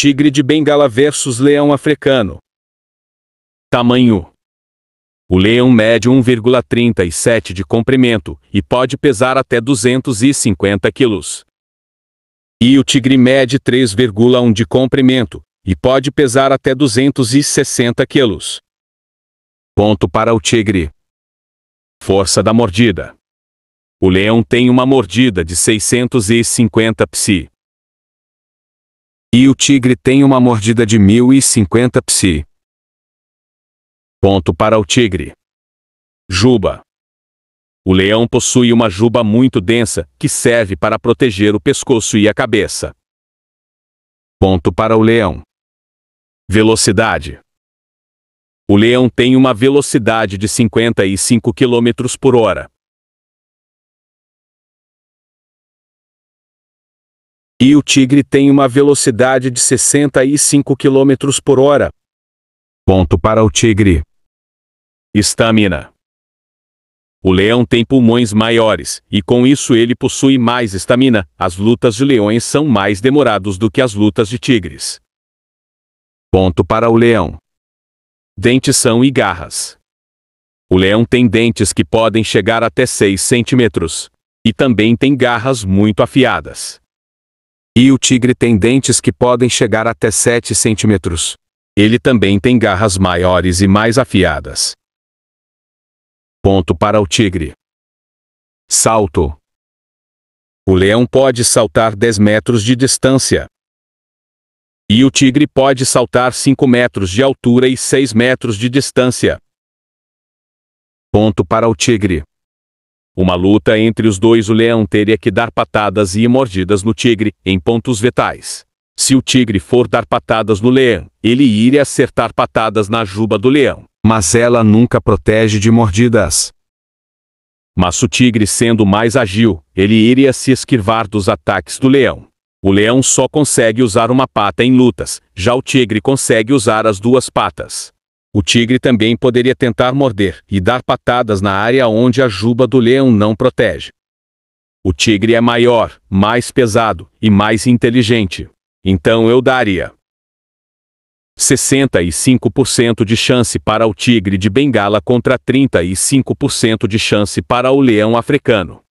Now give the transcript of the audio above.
Tigre de Bengala versus leão africano. Tamanho: O leão mede 1,37 de comprimento e pode pesar até 250 quilos. E o tigre mede 3,1 de comprimento e pode pesar até 260 quilos. Ponto para o tigre. Força da mordida. O leão tem uma mordida de 650 psi. E o tigre tem uma mordida de 1050 psi. Ponto para o tigre. Juba. O leão possui uma juba muito densa, que serve para proteger o pescoço e a cabeça. Ponto para o leão. Velocidade. O leão tem uma velocidade de 55 km por hora. E o tigre tem uma velocidade de 65 km por hora. Ponto para o tigre. Estamina. O leão tem pulmões maiores, e com isso ele possui mais estamina. As lutas de leões são mais demoradas do que as lutas de tigres. Ponto para o leão. são e garras. O leão tem dentes que podem chegar até 6 centímetros. E também tem garras muito afiadas. E o tigre tem dentes que podem chegar até 7 centímetros. Ele também tem garras maiores e mais afiadas. Ponto para o tigre. Salto. O leão pode saltar 10 metros de distância. E o tigre pode saltar 5 metros de altura e 6 metros de distância. Ponto para o tigre. Uma luta entre os dois o leão teria que dar patadas e mordidas no tigre, em pontos vitais. Se o tigre for dar patadas no leão, ele iria acertar patadas na juba do leão. Mas ela nunca protege de mordidas. Mas o tigre sendo mais agil, ele iria se esquivar dos ataques do leão. O leão só consegue usar uma pata em lutas, já o tigre consegue usar as duas patas. O tigre também poderia tentar morder e dar patadas na área onde a juba do leão não protege. O tigre é maior, mais pesado e mais inteligente. Então eu daria 65% de chance para o tigre de Bengala contra 35% de chance para o leão africano.